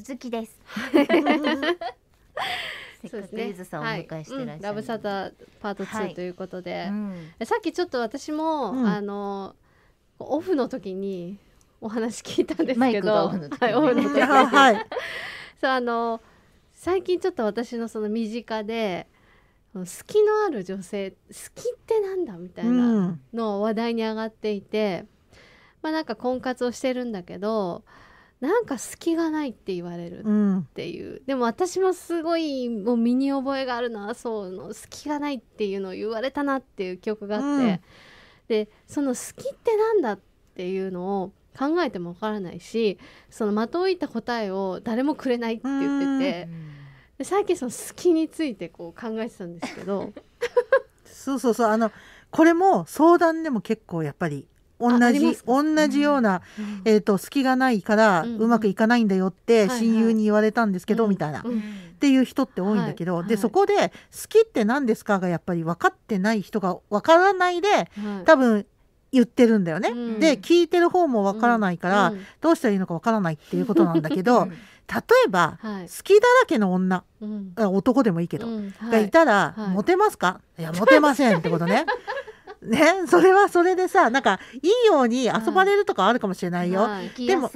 鈴木です。そうですね。ゆずさんを迎えして、はいうん、ラブサタパート2ということで、はいうん、さっきちょっと私も、うん、あのオフの時にお話聞いたんですけど、オフの時、はい、オフの時、は そうあの最近ちょっと私のその身近で隙のある女性好きってなんだみたいなの話題に上がっていて、まあなんか婚活をしてるんだけど。なんか隙がないって言われるっていう、うん、でも私もすごいもう身に覚えがあるのはそうの隙がないっていうのを言われたなっていう曲があって、うん、でその隙ってなんだっていうのを考えてもわからないしそのまといた答えを誰もくれないって言ってて、でさっきその隙についてこう考えてたんですけど そうそうそうあのこれも相談でも結構やっぱり同じ同じような、えーと、隙がないからうまくいかないんだよって親友に言われたんですけど、みたいな、っていう人って多いんだけど、はい、でそこで「好きって何ですか?」がやっぱり分かってない人が分からないで、多分言ってるんだよね。うん、で聞いてる方もわからないから、うん、どうしたらいいのかわからないっていうことなんだけど 例えば、はい、好きだらけの女、うん、男でもいいけど、がいたら、はい、モテますか、いやモテませんってことね。ね、それはそれでさなんかいいように遊ばれるとかあるかもしれないよ、でも、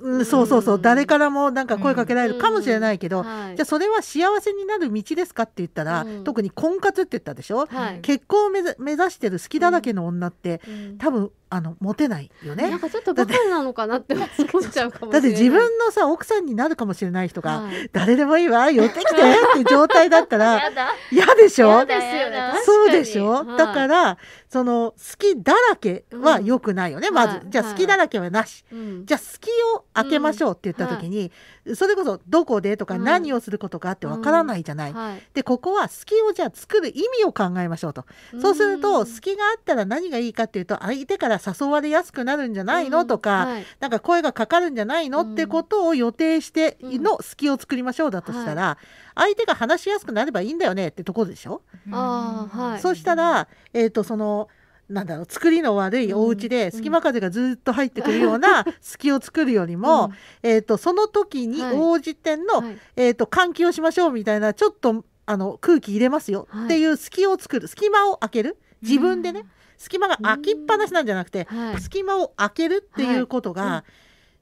うん、そうそうそう、誰からもなんか声かけられるかもしれないけど、じゃあそれは幸せになる道ですかって言ったら、特に婚活って言ったでしょ、結婚を目指してる好きだらけの女って、多分あの持てないよね。なんかちょっとバカなのかなって思っちゃうかもだって自分のさ奥さんになるかもしれない人が、はい、誰でもいいわ寄ってきてっていう状態だったら 嫌でしょ。ですよね。そうでしょ。だからその好きだらけは良くないよね。うん、まず、はい、じゃあ好きだらけはなし。じゃあ好きを開けましょうって言った時に、うん、それこそどこでとか何をすることかってわからないじゃない。でここは好きをじゃあ作る意味を考えましょうと。そうすると好きがあったら何がいいかっていうと相手から誘われやすくなるんじゃないの、うん、とか、はい、なんか声がかかるんじゃないの、うん、ってことを予定しての隙を作りましょうだとしたら、はい、相手が話しやすくなればいいんだよねってとこでしょ。あはい、そしたら、えーと、そのなんだろう作りの悪いお家で隙間風がずっと入ってくるような隙 を作るよりも、うん、えーと、とその時に応じての、はい、えと、換気をしましょうみたいなちょっとあの空気入れますよっていう隙を作る、隙間を開ける自分でね、うん隙間が空きっぱなしなんじゃなくて、はい、隙間を開けるっていうことが、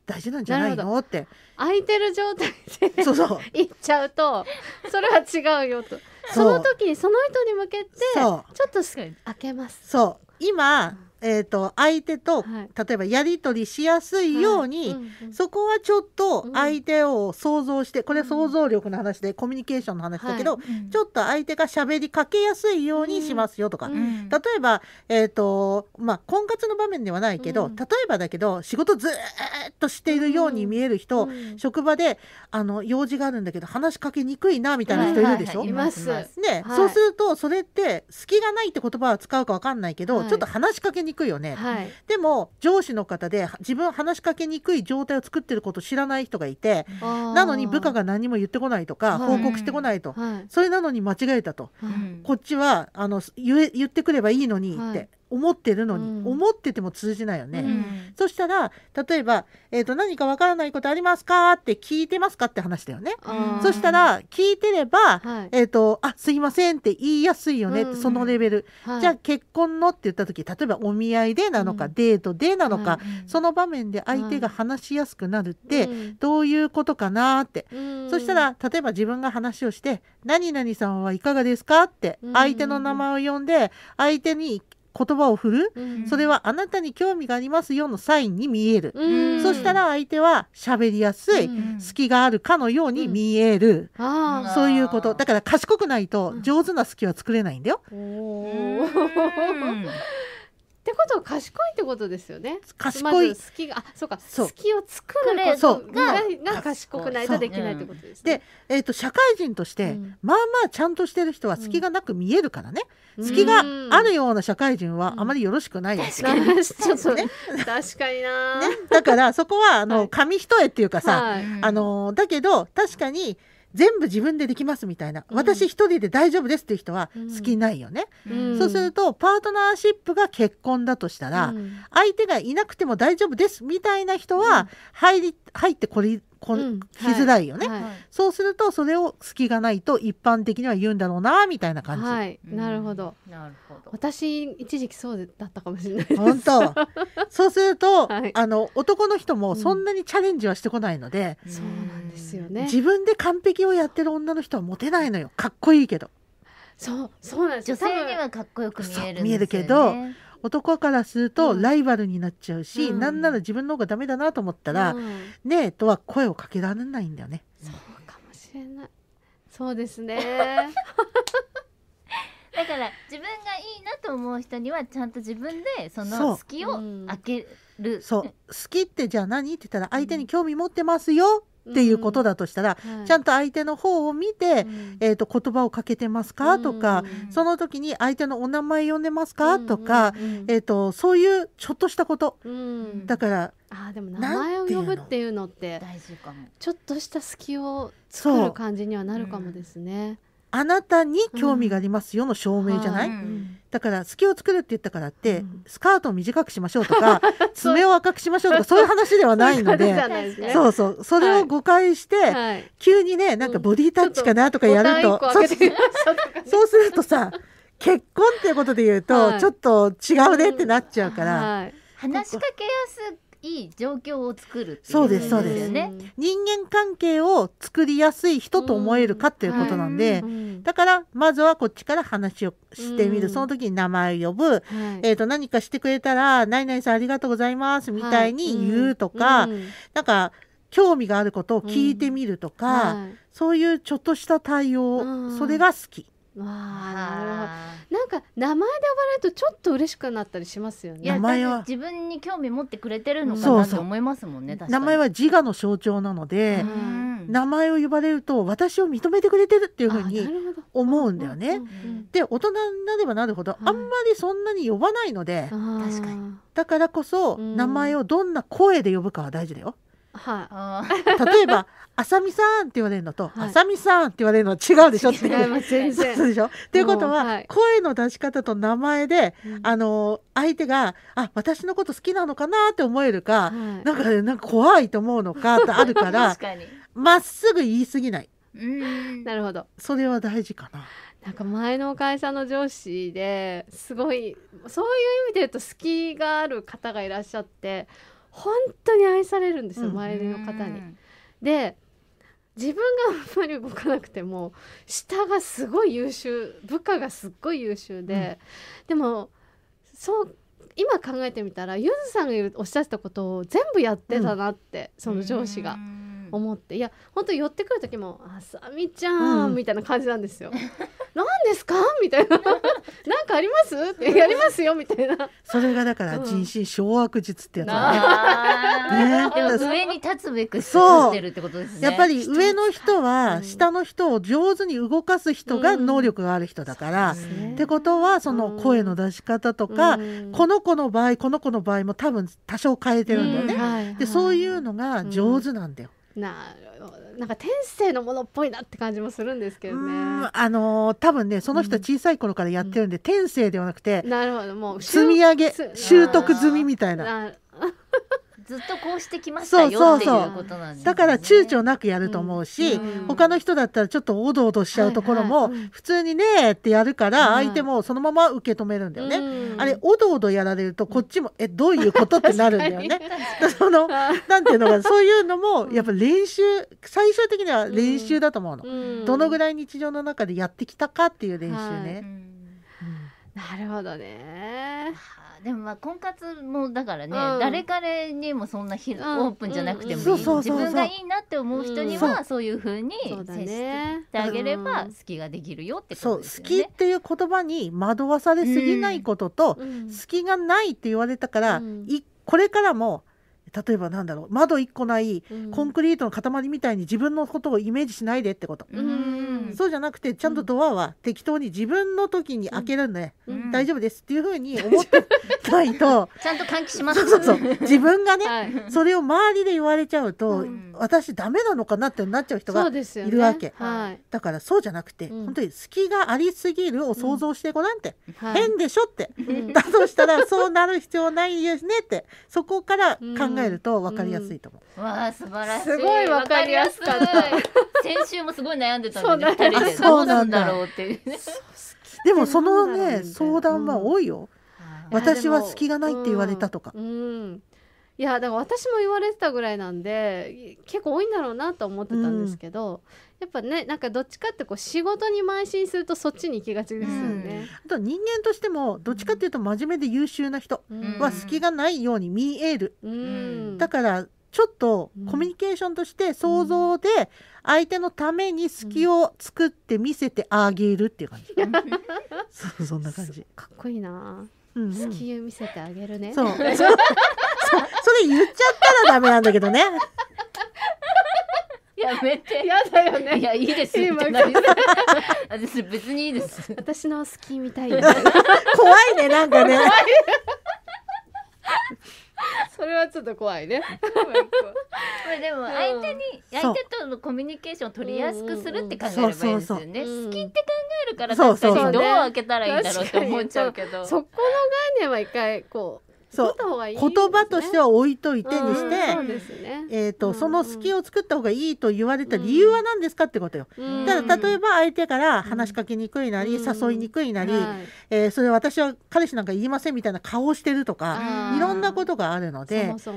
大事なんじゃないのって空いてる状態でそうそう 行っちゃうとそれは違うよとその時にその人に向けてちょっと開けますそう今えーと、相手と、はい、例えばやり取りしやすいように、はいうんうん、そこはちょっと相手を想像して、うん、これ想像力の話でコミュニケーションの話だけど、はい、ちょっと相手が喋りかけやすいようにしますよとか、うん、例えば、えーとまあ、婚活の場面ではないけど、うん、例えばだけど仕事ずっとしているように見える人、職場であの用事があるんだけど話しかけにくいなみたいな人いるでしょ、はいはいはい、ね、そうするとそれって隙がないって言葉は使うか分かんないけど、ちょっと話しかけににくいよね、はい、でも上司の方で自分話しかけにくい状態を作ってることを知らない人がいてなのに部下が何も言ってこないとか、報告してこないと、はい、それなのに間違えたと、こっちはあの言え言ってくればいいのにって、思ってるのに、うん、思ってても通じないよね、うん、そしたら例えば、えーと「何かわからないことありますか?」って聞いてますかって話だよね、そしたら聞いてれば「はい、えと、あすいません」って言いやすいよねそのレベル、はい、じゃあ結婚のって言った時例えばお見合いでなのか、デートでなのか、はい、その場面で相手が話しやすくなるって、どういうことかなって、そしたら例えば自分が話をして「何々さんはいかがですか?」って相手の名前を呼んで相手に言葉を振る、うん、それはあなたに興味がありますよのサインに見える、うん、そしたら相手は喋りやすい、うん、隙があるかのように見える、そういうことだから賢くないと上手な隙は作れないんだよ。ってことは賢いってことですよね。賢い。ま、好きがあそうか好きを作ることがが賢くないとできないってことです、ね、で、えっ、ー、と社会人として、まあまあちゃんとしてる人は好きがなく見えるからね。好きがあるような社会人はあまりよろしくないですね。うん、確かにな、ね。だからそこはあの、紙一重っていうかさ、はい、あのだけど確かに全部自分でできますみたいな、うん、私一人で大丈夫ですっていう人は好きないよね、うん、そうするとパートナーシップが結婚だとしたら、相手がいなくても大丈夫ですみたいな人は入り入ってこれこ、うん、しづらいよね、はいそうするとそれを隙がないと一般的には言うんだろうなみたいな感じ、はい、なるほど、うん、なるほど私一時期そうだったかもしれない 本当そうすると、あの男の人もそんなにチャレンジはしてこないので、うん、そうなんですよね自分で完璧をやってる女の人はモテないのよかっこいいけどそうそうなんです女性にはかっこよく見える、ね、見えるけど男からするとライバルになっちゃうし、うん、なんなら自分の方がダメだなと思ったら、うん、ねえとは声をかけられないんだよね。そうかもしれない。そうですね。だから自分がいいなと思う人にはちゃんと自分でその好きを開けるそううん、そう好きってじゃあ何って言ったら相手に興味持ってますよっていうことだとしたら、うん、ちゃんと相手の方を見て、うん、えと言葉をかけてますかとか、うん、その時に相手のお名前呼んでますかとか、えっと、そういうちょっとしたこと、だからあでも名前を呼ぶっていうのって大事かもちょっとした隙を作る感じにはなるかもですね。あなたに興味がありますよの証明じゃない、うん、だから隙を作るって言ったからって、スカートを短くしましょうとか 爪を赤くしましょうとかそういう話ではないのでそうそうそれを誤解して、急にねなんかボディタッチかなとかやると、そうするとさ結婚っていうことで言うと、ちょっと違うねってなっちゃうから。話しかけやすいい状況を作る、そうですそうです、ね、人間関係を作りやすい人と思えるかっていうことなんで、だからまずはこっちから話をしてみる、その時に名前を呼ぶ、はい、えー、と何かしてくれたら「何々さんありがとうございます」みたいに言うとか、はい、なんか興味があることを聞いてみるとか、はい、そういうちょっとした対応、それが好き。まあなんか名前で呼ばれるとちょっと嬉しくなったりしますよね。名前は自分に興味持ってくれてるのかなって思いますもんね。名前は自我の象徴なので、名前を呼ばれると私を認めてくれてるっていうふうに思うんだよね。で大人になればなるほど、あんまりそんなに呼ばないので、だからこそ名前をどんな声で呼ぶかは大事だよ。はい、例えば「あさみさん」って言われるのと「あさみさん」って言われるのは違うでしょっていう。い全然そうでしょっていうことは、はい、声の出し方と名前で、うん、あの相手が「あ私のこと好きなのかな」って思えるか、はい、なんかなんか怖いと思うのかってあるから まっすぐ言い過ぎない。なるほどそれは大事かな。なんか前の会社の上司ですごいそういう意味で言うと好きがある方がいらっしゃって本当に愛されるんですよ、周りの方に。で自分があんまり動かなくても下がすごい優秀部下がすっごい優秀で、でもそう今考えてみたらゆずさんがおっしゃってたことを全部やってたなって、その上司が。思って、うん、いや本当寄ってくる時も「あさみちゃん」みたいな感じなんですよ。何ですかみたいな「なんかあります?」って「やりますよ」みたいなそれがだから人心掌握術ってやつだね、ね、でも上に立つべくそね、やっぱり上の人は下の人を上手に動かす人が能力がある人だから、うん、ってことはその声の出し方とか、うん、この子の場合この子の場合も多分多少変えてるんだよね、うんはいはい、でそういうのが上手なんだよ、ななんか天性のものっぽいなって感じもするんですけどねあのー、多分ねその人小さい頃からやってるんで、うん、天性ではなくてなるほどもう積み上げ習得済みみたいな。ずっとこうしてきましたよそうそうそうだから躊躇なくやると思うし、うん、他の人だったらちょっとおどおどしちゃうところも普通にねってやるから相手もそのまま受け止めるんだよね、うん、あれおどおどやられるとこっちもえどういうことってなるんだよねそのなんていうのかそういうのもやっぱ練習最終的には練習だと思うの、うん、どのぐらい日常の中でやってきたかっていう練習ね。なるほどね。でもまあ婚活もだからね、うん誰彼にもそんなひ、うんオープンじゃなくてもいい、うんうんそ自分がいいなって思う人にはそういうふうにそう接してね。あげれば好きができるよってそこうとです好きっていう言葉に惑わされすぎないことと、うん。好きがないって言われたから、うんいこれからも例えばなんだろう窓一個ないコンクリートの塊みたいに自分のことをイメージしないでってこと、うんそうじゃなくてちゃんとドアは適当に自分の時に開けるんで、大丈夫ですっていうふうに思ってないと ちゃんと換気しますそうそうそう自分がね、はい、それを周りで言われちゃうと、私ダメなのかなってなっちゃう人がいるわけ、ねはい、だからそうじゃなくて、本当に隙がありすぎるを想像してごらんって、はい、変でしょって、だとしたらそうなる必要ないですねってそこから考えると分かりやすいと思う。わあ素晴らしいすごい分かりやすかった先週もすごい悩んでたんで、ね、人でどうなんだろうっていうね。でもそのね相談は多いよ、うん、私は隙がないって言われたとか。うん、うん、いやだから私も言われてたぐらいなんで結構多いんだろうなと思ってたんですけど、やっぱねなんかどっちかってこう仕事に邁進するとそっちに行きがちですよね、うん、あと人間としてもどっちかっていうと真面目で優秀な人は隙がないように見える、だからちょっとコミュニケーションとして想像で相手のために隙を作って見せてあげるっていう感じ、ね、そうそんな感じかっこいいなうん、隙を見せてあげるねそう それ言っちゃったらダメなんだけどねやめて。やだよね。いや、いいですよ。私、別にいいです。私の隙みたい怖いね、なんかね。それはちょっと怖いね。まあでも相手に相手とのコミュニケーションを取りやすくするって考えればいいですよね。好きって考えるから確かに開けたらいいんだろうって思っちゃうけど。そこの概念は一回こそう言葉としては置いといてにして、えーとその隙を作った方がいいと言われた理由は何ですかってことよ。ただ例えば相手から話しかけにくいなり、誘いにくいなり、えそれ私は彼氏なんか言いませんみたいな顔をしてるとかいろんなことがあるのでそ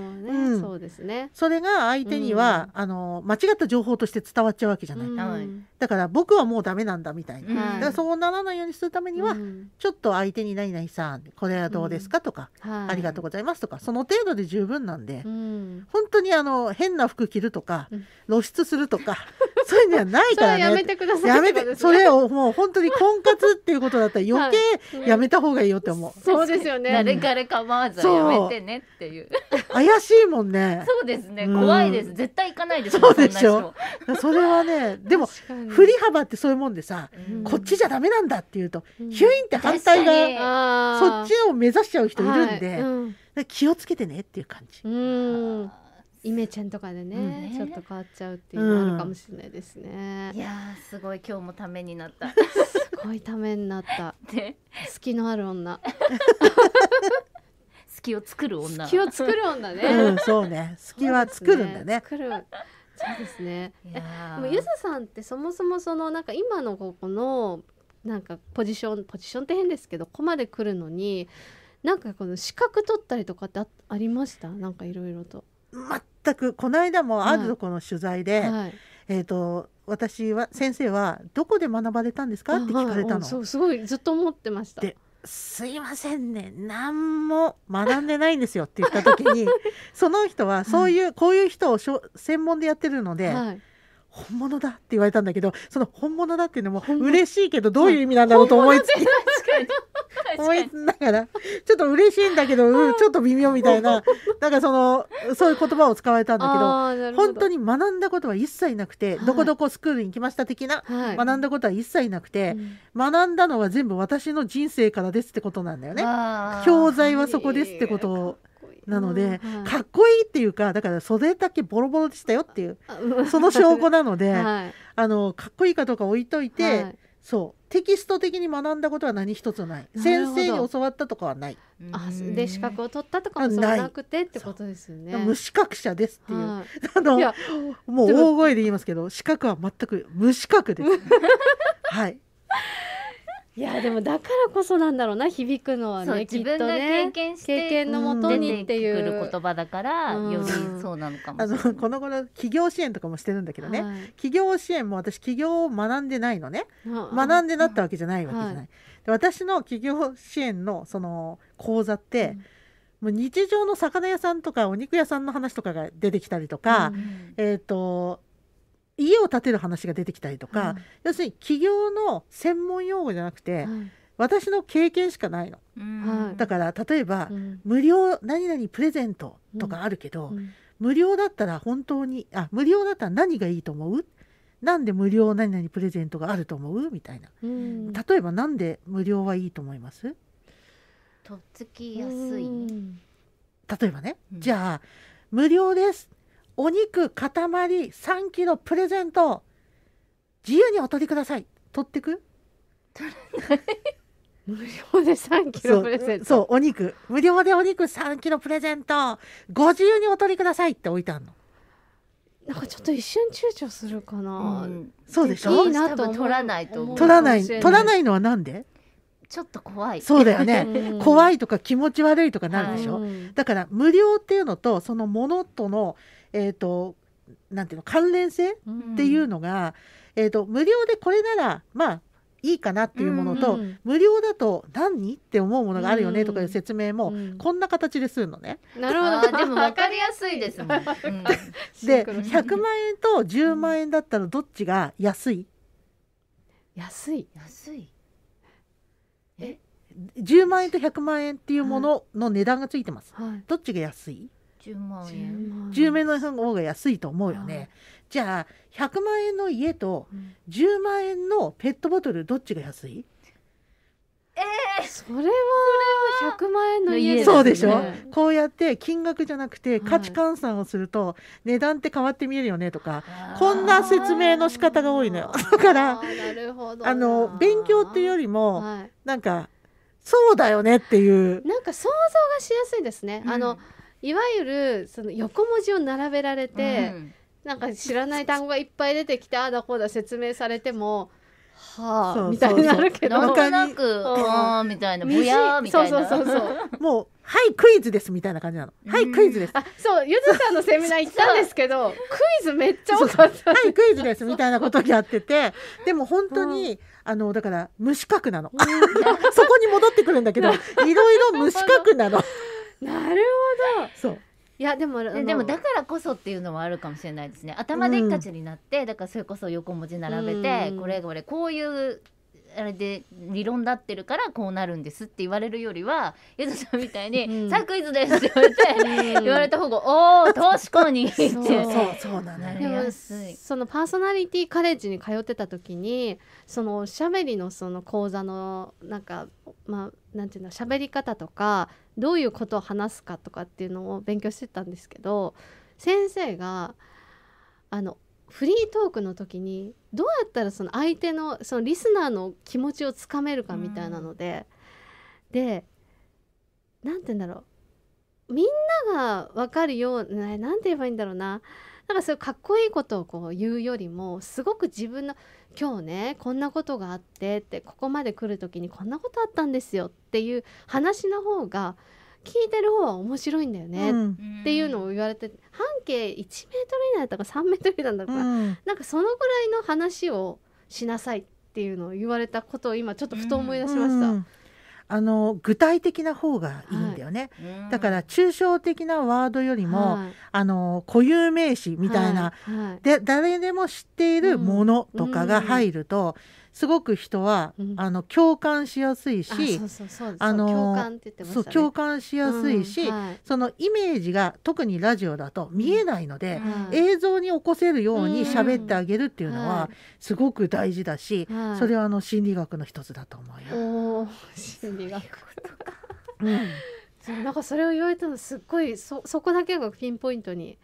うですねそれが相手には、あの間違った情報として伝わっちゃうわけじゃない。だから僕はもうダメなんだみたいな、だからそうならないようにするためには、ちょっと相手に何々さんこれはどうですかとか、ありりがとうございます」とかその程度で十分なんで、うん、本当にあの変な服着るとか、露出するとかそういうのはないからね。やめてください。やめて、それをもう本当に婚活っていうことだったら余計やめた方がいいよって思う。はいうん、そうですよね。誰彼構わずやめてねっていう。怪しいもんね。そうですね。怖いです。絶対行かないですそうでしょ。それはね、でも振り幅ってそういうもんでさ、こっちじゃダメなんだっていうと、ヒュインって反対側、そっちを目指しちゃう人いるんで、気をつけてねっていう感じ。うんイメチェンとかでね、うん、ちょっと変わっちゃうっていうのあるかもしれないですね、うん、いやすごい今日もためになった すごいためになった好隙のある女 好きを作る女隙を作る女ね、うん、そうね好きは作るんだね作るそうですねでもゆずさんってそもそもそのなんか今のここのなんかポジションポジションって変ですけどここまで来るのになんかこの資格取ったりとかってあありましたなんかいろいろと全くこの間もあるとこの取材で、はい、えっ、ー、と私は先生はどこで学ばれたんですかって聞かれたの。そうすごいずっと思ってました。ですいませんね何も学んでないんですよって言った時に その人はそういう、うん、こういう人を専門でやってるので、はい、本物だって言われたんだけどその本物だっていうのも嬉しいけどどういう意味なんだろうと思いつき 思いながらちょっと嬉しいんだけど、ちょっと微妙みたいななんかそのそういう言葉を使われたんだけど本当に学んだことは一切なくて、どこどこスクールに行きました的な、学んだことは一切なくて、学んだのは全部私の人生からですってことなんだよね。教材はそこですってことを。なので、うんはい、かっこいいっていうかだから袖だけボロボロでしたよっていうその証拠なので、はい、あのかっこいいかどうか置いといて、はい、そうテキスト的に学んだことは何一つない先生に教わったとかはない。あで資格を取ったとかもそうなくてってことですよね。無資格者ですっていう、あのもう大声で言いますけど資格は全く無資格です。はいいやでもだからこそなんだろうな響くのはねきっとね経験のもとにっていう言葉だから、よりそうなのかもあのこの頃企業支援とかもしてるんだけどね、企業支援も私企業を学んでないのね、学んでなったわけじゃないわけじゃない、私の企業支援のその講座って、もう日常の魚屋さんとかお肉屋さんの話とかが出てきたりとか、えっ、と家を建てる話が出てきたりとか、うん、要するに企業の専門用語じゃなくて、はい、私の経験しかないの、うん、だから例えば、うん、無料何々プレゼントとかあるけど、無料だったら本当にあ無料だったら何がいいと思うなんで無料何々プレゼントがあると思うみたいな、例えば何で無料はいいと思いますとっつきやすい、例えばね、じゃあ無料ですお肉塊3キロプレゼント自由にお取りください取ってく取ない無料で3キロプレゼントそうお肉無料でお肉3キロプレゼントご自由にお取りくださいって置いてあるのなんかちょっと一瞬躊躇するかな、うん、そうでしょいいなと取らないと取らない取らないのはなんでちょっと怖いそうだよねうん、怖いとか気持ち悪いとかなるでしょ、はい、だから無料っていうのとそのものとのえーと、なんていうの関連性っていうのが、うん、えーと、無料でこれならまあいいかなっていうものと、うんうん、無料だと何にって思うものがあるよねとかいう説明もこんな形でするのね。うん、なるほどでも分かりやすいですもん。で100万円と10万円だったらどっちが安い安い安いえ10万円と100万円っていうものの値段がついてます。はい、どっちが安い10万円10万円の方が安いと思うよね、じゃあ100万円の家と10万円のペットボトルどっちが安い、えー、それはそは100万円の家、ね、そうでしょこうやって金額じゃなくて価値換算をすると値段って変わって見えるよねとか、はい、こんな説明の仕方が多いのよだからあの勉強っていうよりも、はい、なんかそうだよねっていうなんか想像がしやすいですね、うん、あのいわゆるその横文字を並べられて、うんなんか知らない単語がいっぱい出てきてああだこうだ説明されてもはあみたいになるけどなんとなくああみたいなぼやみたいなそうそうそうそうもうはいクイズですみたいな感じなのはいクイズですあそうゆずさんのセミナー行ったんですけど クイズめっちゃ多かったはいクイズですみたいなことやってて でも本当に、あのだから無資格なの そこに戻ってくるんだけどいろいろ無資格なの。なるほどそういやでもでもだからこそっていうのはあるかもしれないですね頭でっかちになって、うん、だからそれこそ横文字並べて、うん、これこれこういうあれで理論立ってるからこうなるんですって言われるよりはゆずさんみたいに「さあクイズです」って言われて、言われた方が「おお確かに」ってそうそうなの、ね、そのパーソナリティカレッジに通ってた時にそのおしゃべりのその講座のなんかまあなんていうの喋り方とかどういうことを話すかとかっていうのを勉強してたんですけど先生があのフリートークの時にどうやったらその相手のそのリスナーの気持ちをつかめるかみたいなので、うん、で何て言うんだろうみんなが分かるような何て言えばいいんだろうななんかそういうかっこいいことをこう言うよりもすごく自分の「今日ねこんなことがあって」ってここまで来る時にこんなことあったんですよっていう話の方が聞いてる方は面白いんだよね、うん、っていうのを言われて半径1メートル以内だったか3メートル以内だったか、うん、なんかそのぐらいの話をしなさいっていうのを言われたことを今ちょっとふと思い出しました。うん、あの具体的な方がいいんだよね、はい、だから抽象的なワードよりも、はい、あの固有名詞みたいな、はい、で誰でも知っているものとかが入ると、うんすごく人は、うん、あの共感しやすいしそう、共感しやすいし、うんはい、そのイメージが特にラジオだと見えないので、うん、映像に起こせるように喋ってあげるっていうのはすごく大事だし、それはあの心理学の一つだと思うよ。心理学とか、うん なんかそれを言われたのすっごいそそこだけがピンポイントに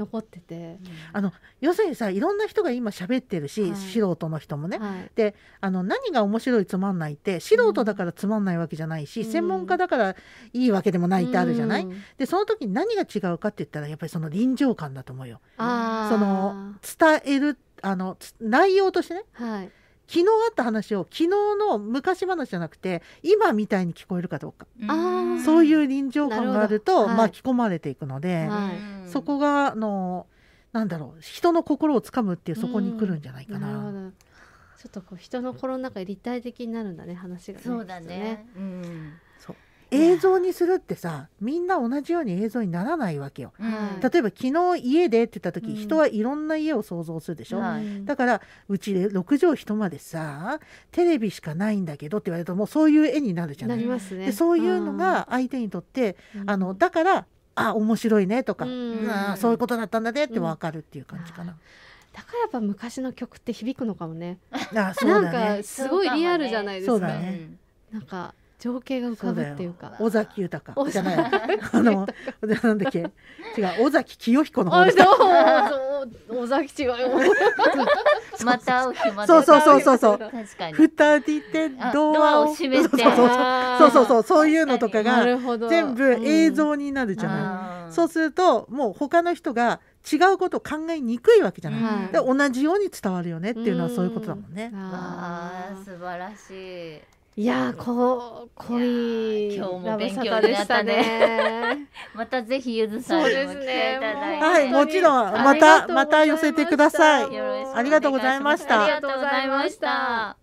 残ってて、あの要するにさいろんな人が今喋ってるし、はい、素人の人もね、はい、であの何が面白いつまんないって素人だからつまんないわけじゃないし、うん、専門家だからいいわけでもないってあるじゃない、うん、でその時に何が違うかって言ったらやっぱりその臨場感だと思うよ。その伝えるあの内容としてね、はい、昨日あった話を昨日の昔話じゃなくて今みたいに聞こえるかどうかあそういう臨場感があると巻き込まれていくので、はい、そこがあのなんだろう人の心をつかむっていうそこに来るんじゃないかな。なちょっとこう人の心の中立体的になるんだね話が、ね、そうだね。ねうん、そう映像にするってさみんな同じように映像にならないわけよ。例えば昨日家でって言った時、うん、人はいろんな家を想像するでしょ、はい、だからうちで6畳一間でさテレビしかないんだけどって言われるともうそういう絵になるじゃない。なりますね、でそういうのが相手にとって、うん、あのだからあ面白いねとか、あそういうことだったんだねって分かるっていう感じかな。だからやっぱ昔の曲って響くのかもね。あそうだねなんかすごいリアルじゃないですか。ね、なんか情景が浮かぶっていうか尾崎豊じゃないあの なんだっけ違う尾崎清彦の方でした尾崎違う また会う日までそうそうそうそうう確かに二人でドアを閉めてそうそうそうそういうのとかが全部映像になるじゃない、うん、そうするともう他の人が違うことを考えにくいわけじゃない、うん、で同じように伝わるよねっていうのはそういうことだもんね、うん、ああ素晴らしいいやこ濃い今日も勉強になったね。またぜひゆずさんも来ていただいて、はいもちろんまたまた寄せてください。ありがとうございました。ありがとうございました。